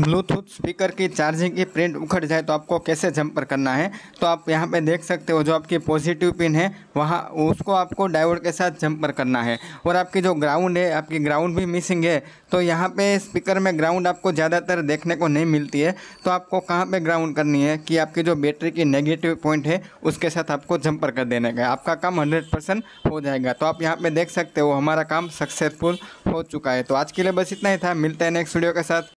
Bluetooth speaker की charging की print उखड़ जाए तो आपको कैसे जंपर करना है तो आप यहाँ पे देख सकते हो जो आपकी पॉजिटिव पिन है वहाँ उसको आपको डायोड के साथ जंपर करना है और आपकी जो ग्राउंड है आपकी ग्राउंड भी मिसिंग है तो यहाँ पे स्पीकर में ग्राउंड आपको ज़्यादातर देखने को नहीं मिलती है तो आपको कहाँ पर ग्राउंड करनी है कि आपकी जो बैटरी की नेगेटिव पॉइंट है उसके साथ आपको जंपर कर देने का आपका काम हंड्रेड हो जाएगा तो आप यहाँ पर देख सकते हो हमारा काम सक्सेसफुल हो चुका है तो आज के लिए बस इतना ही था मिलते हैं नेक्स्ट वीडियो के साथ